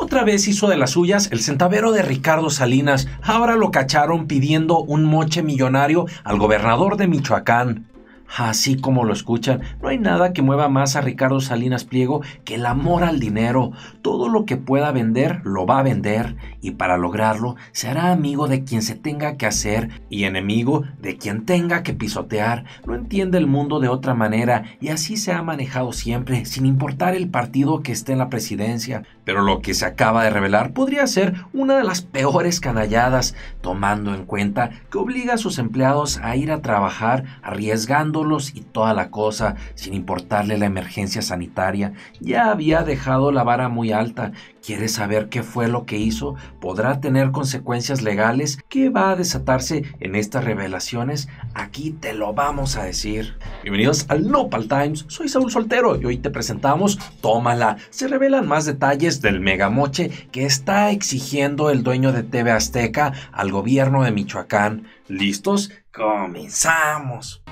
Otra vez hizo de las suyas el centavero de Ricardo Salinas. Ahora lo cacharon pidiendo un moche millonario al gobernador de Michoacán. Así como lo escuchan, no hay nada que mueva más a Ricardo Salinas Pliego que el amor al dinero. Todo lo que pueda vender lo va a vender y para lograrlo se hará amigo de quien se tenga que hacer y enemigo de quien tenga que pisotear. No entiende el mundo de otra manera y así se ha manejado siempre, sin importar el partido que esté en la presidencia. Pero lo que se acaba de revelar podría ser una de las peores canalladas, tomando en cuenta que obliga a sus empleados a ir a trabajar arriesgando y toda la cosa, sin importarle la emergencia sanitaria, ya había dejado la vara muy alta. ¿Quieres saber qué fue lo que hizo? ¿Podrá tener consecuencias legales? ¿Qué va a desatarse en estas revelaciones? Aquí te lo vamos a decir. Bienvenidos al Nopal Times, soy Saúl Soltero y hoy te presentamos Tómala. Se revelan más detalles del megamoche que está exigiendo el dueño de TV Azteca al gobierno de Michoacán. ¿Listos? Comenzamos.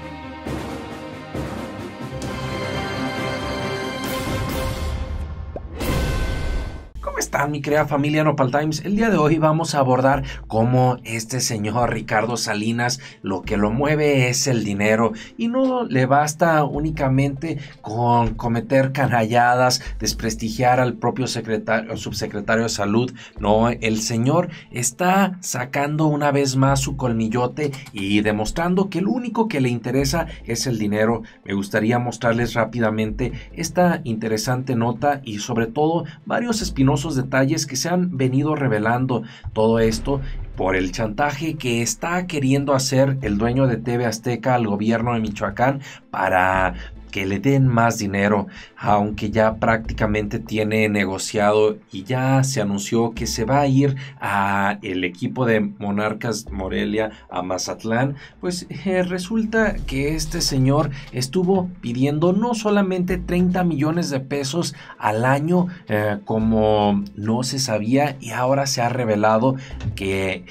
mi querida familia Nopal Times? El día de hoy vamos a abordar cómo este señor Ricardo Salinas lo que lo mueve es el dinero y no le basta únicamente con cometer canalladas, desprestigiar al propio secretario, subsecretario de salud, no, el señor está sacando una vez más su colmillote y demostrando que lo único que le interesa es el dinero. Me gustaría mostrarles rápidamente esta interesante nota y sobre todo varios espinosos de que se han venido revelando todo esto por el chantaje que está queriendo hacer el dueño de TV Azteca al gobierno de Michoacán para que le den más dinero, aunque ya prácticamente tiene negociado y ya se anunció que se va a ir a el equipo de Monarcas Morelia a Mazatlán, pues eh, resulta que este señor estuvo pidiendo no solamente 30 millones de pesos al año eh, como no se sabía y ahora se ha revelado que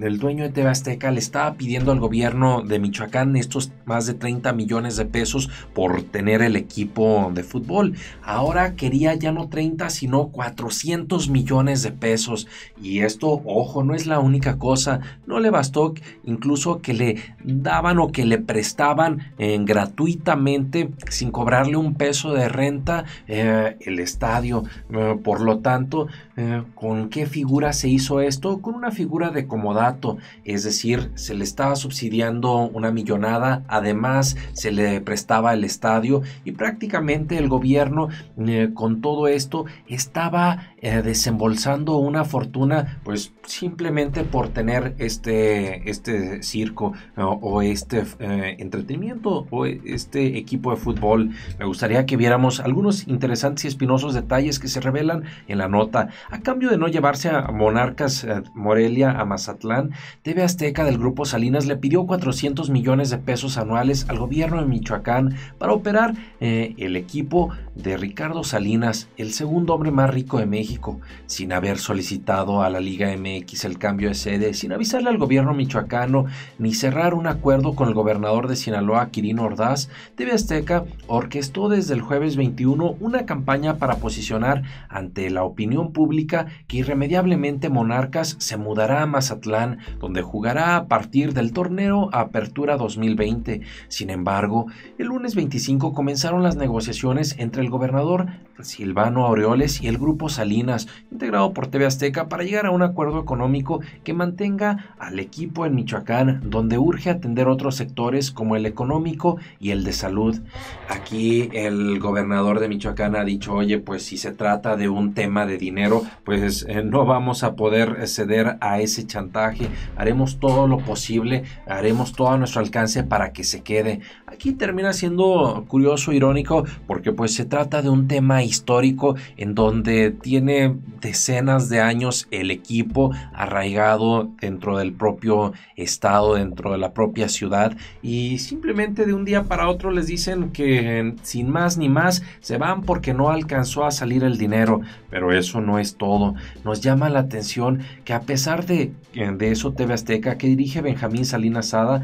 el dueño de TV Azteca le estaba pidiendo al gobierno de Michoacán estos más de 30 millones de pesos por tener el equipo de fútbol. Ahora quería ya no 30, sino 400 millones de pesos. Y esto, ojo, no es la única cosa. No le bastó incluso que le daban o que le prestaban eh, gratuitamente, sin cobrarle un peso de renta, eh, el estadio. Eh, por lo tanto, ¿con qué figura se hizo esto? Con una figura de como dato, es decir, se le estaba subsidiando una millonada, además se le prestaba el estadio y prácticamente el gobierno eh, con todo esto estaba eh, desembolsando una fortuna pues simplemente por tener este, este circo eh, o, este entretenimiento o este equipo de fútbol. Me gustaría que viéramos algunos interesantes y espinosos detalles que se revelan en la nota. A cambio de no llevarse a Monarcas Morelia a Atlán, TV Azteca del Grupo Salinas le pidió 400 millones de pesos anuales al gobierno de Michoacán para operar eh, el equipo de Ricardo Salinas, el segundo hombre más rico de México, sin haber solicitado a la Liga MX el cambio de sede, sin avisarle al gobierno michoacano ni cerrar un acuerdo con el gobernador de Sinaloa, Quirino Ordaz, TV Azteca orquestó desde el jueves 21 una campaña para posicionar ante la opinión pública que irremediablemente Monarcas se mudará a más Atlán, donde jugará a partir del torneo Apertura 2020. Sin embargo, el lunes 25 comenzaron las negociaciones entre el gobernador Silvano Aureoles y el grupo Salinas, integrado por TV Azteca, para llegar a un acuerdo económico que mantenga al equipo en Michoacán, donde urge atender otros sectores como el económico y el de salud. Aquí el gobernador de Michoacán ha dicho, oye, pues si se trata de un tema de dinero, pues eh, no vamos a poder ceder a ese haremos todo lo posible, haremos todo a nuestro alcance para que se quede. Aquí termina siendo curioso, irónico, porque pues se trata de un tema histórico en donde tiene decenas de años el equipo arraigado dentro del propio estado, dentro de la propia ciudad y simplemente de un día para otro les dicen que sin más ni más se van porque no alcanzó a salir el dinero, pero eso no es todo. Nos llama la atención que a pesar de de eso TV Azteca, que dirige Benjamín Salinasada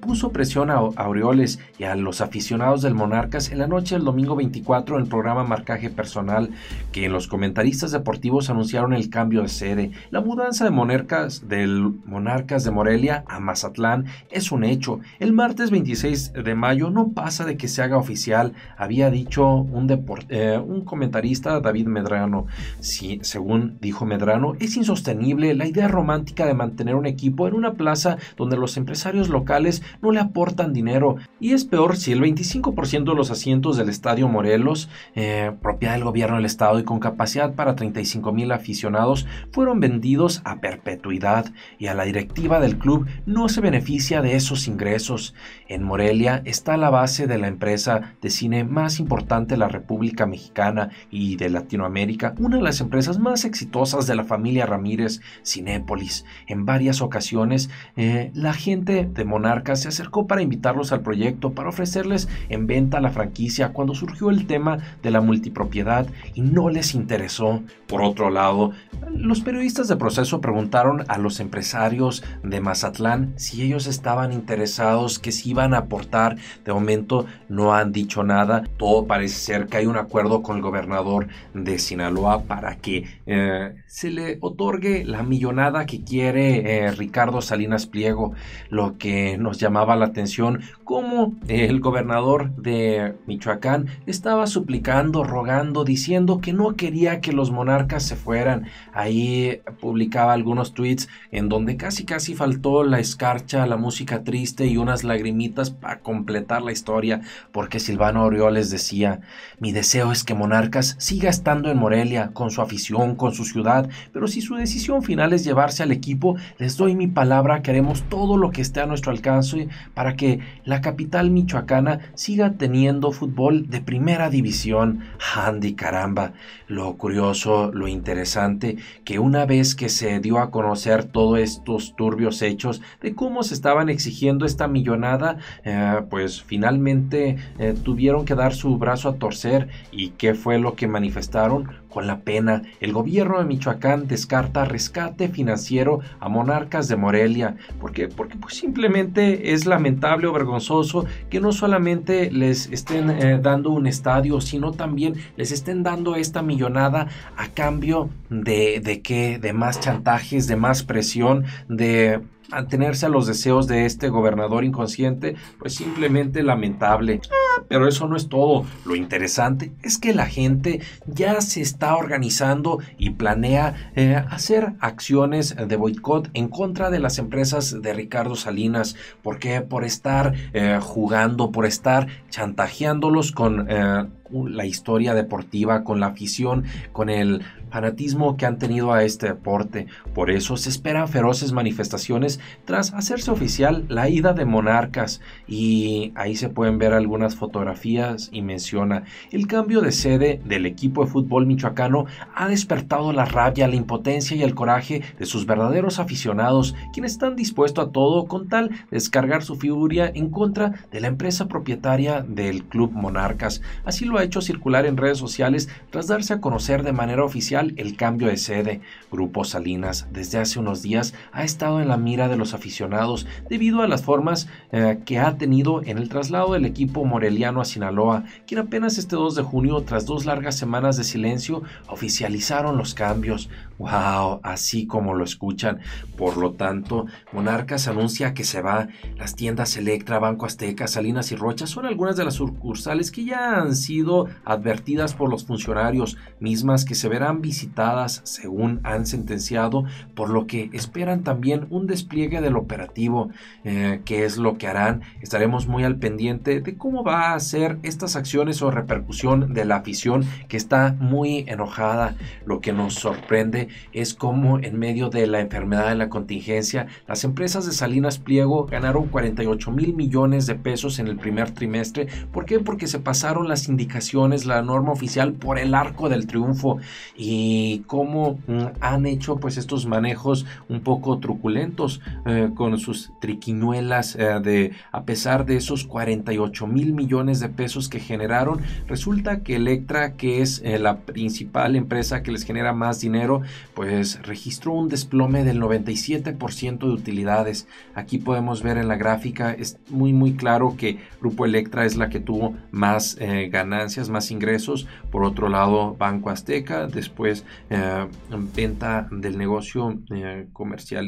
puso presión a, Aureoles y a los aficionados del Monarcas en la noche del domingo 24 en el programa Marcaje Personal, que los comentaristas deportivos anunciaron el cambio de sede. La mudanza de Monarcas, del Monarcas de Morelia a Mazatlán es un hecho. El martes 26 de mayo no pasa de que se haga oficial, había dicho un, eh, un comentarista, David Medrano. según dijo Medrano, es insostenible la idea romántica de mantener un equipo en una plaza donde los empresarios locales no le aportan dinero. Y es peor si el 25% de los asientos del Estadio Morelos, eh, propiedad del gobierno del estado y con capacidad para 35 mil aficionados, fueron vendidos a perpetuidad y a la directiva del club no se beneficia de esos ingresos. En Morelia está la base de la empresa de cine más importante de la República Mexicana y de Latinoamérica, una de las empresas más exitosas de la familia Ramírez, Cinépolis en varias ocasiones, eh, la gente de Monarca se acercó para invitarlos al proyecto, para ofrecerles en venta la franquicia cuando surgió el tema de la multipropiedad y no les interesó. Por otro lado, los periodistas de proceso preguntaron a los empresarios de Mazatlán si ellos estaban interesados, que si iban a aportar. De momento no han dicho nada. Todo parece ser que hay un acuerdo con el gobernador de Sinaloa para que eh, se le otorgue la millonada que quiere eh, Ricardo Salinas Pliego, lo que nos llamaba la atención, cómo el gobernador de Michoacán estaba suplicando, rogando, diciendo que no quería que los monarcas se fueran. Ahí publicaba algunos tweets en donde casi casi faltó la escarcha, la música triste y unas lagrimitas para completar la historia, porque Silvano Orioles decía, mi deseo es que Monarcas siga estando en Morelia, con su afición, con su ciudad, pero si su decisión final es llevarse al equipo, les doy mi palabra que haremos todo lo que esté a nuestro alcance para que la capital michoacana siga teniendo fútbol de primera división. Handy caramba. Lo curioso, lo interesante, que una vez que se dio a conocer todos estos turbios hechos de cómo se estaban exigiendo esta millonada, eh, pues finalmente eh, tuvieron que dar su brazo a torcer y qué fue lo que manifestaron con la pena, el gobierno de Michoacán descarta rescate financiero a monarcas de Morelia. ¿Por Porque pues, simplemente es lamentable o vergonzoso que no solamente les estén eh, dando un estadio, sino también les estén dando esta millonada a cambio de, de de más chantajes, de más presión, de atenerse a los deseos de este gobernador inconsciente, pues simplemente lamentable. Ah, pero eso no es todo. Lo interesante es que la gente ya se está organizando y planea eh, hacer acciones de boicot en contra de las empresas de Ricardo Salinas. ¿Por qué? Por estar eh, jugando, por estar chantajeándolos con... Eh, la historia deportiva, con la afición, con el fanatismo que han tenido a este deporte. Por eso se esperan feroces manifestaciones tras hacerse oficial la ida de monarcas y ahí se pueden ver algunas fotografías y menciona el cambio de sede del equipo de fútbol michoacano ha despertado la rabia, la impotencia y el coraje de sus verdaderos aficionados quienes están dispuestos a todo con tal de descargar su furia en contra de la empresa propietaria del club monarcas. Así lo hecho circular en redes sociales tras darse a conocer de manera oficial el cambio de sede. Grupo Salinas desde hace unos días ha estado en la mira de los aficionados debido a las formas eh, que ha tenido en el traslado del equipo moreliano a Sinaloa, quien apenas este 2 de junio, tras dos largas semanas de silencio, oficializaron los cambios. Wow, así como lo escuchan. Por lo tanto, Monarcas anuncia que se va. Las tiendas Electra, Banco Azteca, Salinas y Rochas son algunas de las sucursales que ya han sido advertidas por los funcionarios, mismas que se verán visitadas según han sentenciado, por lo que esperan también un despliegue del operativo. Eh, ¿Qué es lo que harán? Estaremos muy al pendiente de cómo va a ser estas acciones o repercusión de la afición que está muy enojada. Lo que nos sorprende es como en medio de la enfermedad de la contingencia, las empresas de Salinas Pliego ganaron 48 mil millones de pesos en el primer trimestre. ¿Por qué? Porque se pasaron las indicaciones, la norma oficial por el arco del triunfo y cómo mm, han hecho pues estos manejos un poco truculentos eh, con sus triquiñuelas eh, de a pesar de esos 48 mil millones de pesos que generaron, resulta que Electra, que es eh, la principal empresa que les genera más dinero, pues registró un desplome del 97% de utilidades. Aquí podemos ver en la gráfica, es muy muy claro que Grupo Electra es la que tuvo más eh, ganancias, más ingresos. Por otro lado, Banco Azteca, después eh, venta del negocio eh,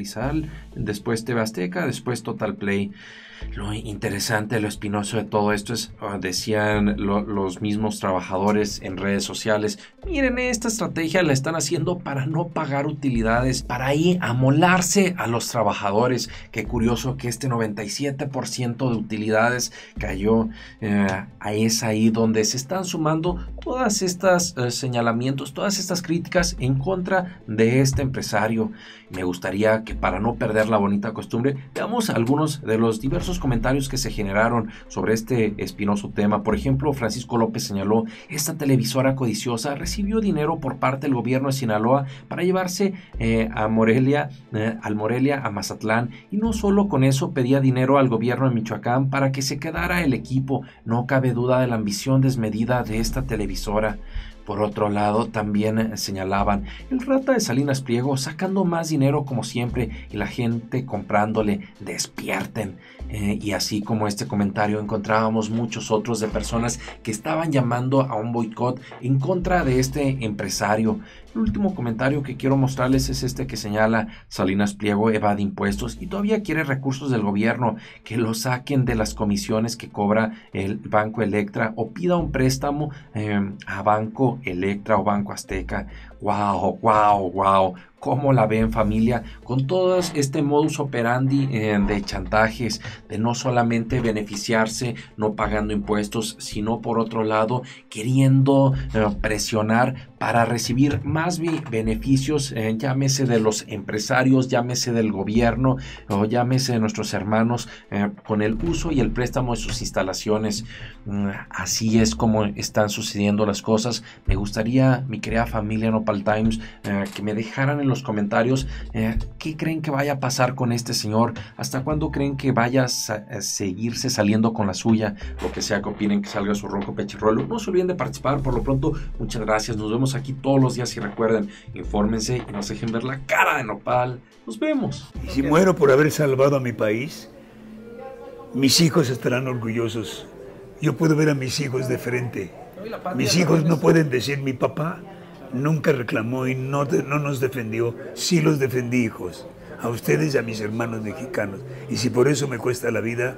Sal, después TV Azteca, después Total Play. Lo interesante, lo espinoso de todo esto es, ah, decían los mismos trabajadores en redes sociales, miren, esta estrategia la están haciendo para no pagar utilidades, para ahí amolarse a los trabajadores. Qué curioso que este 97% de utilidades cayó. Eh, a es ahí donde se están sumando todas estas eh, señalamientos, todas estas críticas en contra de este empresario. Me gustaría que para no perder la bonita costumbre, veamos algunos de los diversos comentarios que se generaron sobre este espinoso tema. Por ejemplo, Francisco López señaló, esta televisora codiciosa recibió dinero por parte del gobierno de Sinaloa para llevarse eh, a Morelia, eh, al Morelia, a Mazatlán. Y no solo con eso pedía dinero al gobierno de Michoacán para que se quedara el equipo. No cabe duda de la ambición desmedida de esta televisora. Por otro lado, también eh, señalaban el rata de Salinas Pliego sacando más dinero como siempre y la gente comprándole despierten. Eh, y así como este comentario encontrábamos muchos otros de personas que estaban llamando a un boicot en contra de este empresario el último comentario que quiero mostrarles es este que señala Salinas Pliego evade impuestos y todavía quiere recursos del gobierno que lo saquen de las comisiones que cobra el Banco Electra o pida un préstamo em, a Banco Electra o Banco Azteca. ¡Wow! ¡Wow! ¡Wow! ¿Cómo la ven familia? Con todo este modus operandi eh, de chantajes, de no solamente beneficiarse no pagando impuestos, sino por otro lado queriendo eh, presionar para recibir más beneficios, eh, llámese de los empresarios, llámese del gobierno o llámese de nuestros hermanos con el uso y el préstamo de sus instalaciones. Mm, así es como están sucediendo las cosas. Me gustaría, mi querida familia Nopal Times, que me dejaran el los comentarios eh, qué creen que vaya a pasar con este señor, hasta cuándo creen que vaya a seguirse saliendo con la suya, lo que sea que opinen que salga su rojo pechirrolo. No se olviden de participar, por lo pronto, muchas gracias. Nos vemos aquí todos los días y recuerden, infórmense y nos dejen ver la cara de Nopal. Nos vemos. Y si muero por haber salvado a mi país, mis hijos estarán orgullosos. Yo puedo ver a mis hijos de frente. Mis hijos no pueden decir mi papá nunca reclamó y no, no nos defendió, sí los defendí, hijos, a ustedes y a mis hermanos mexicanos. Y si por eso me cuesta la vida,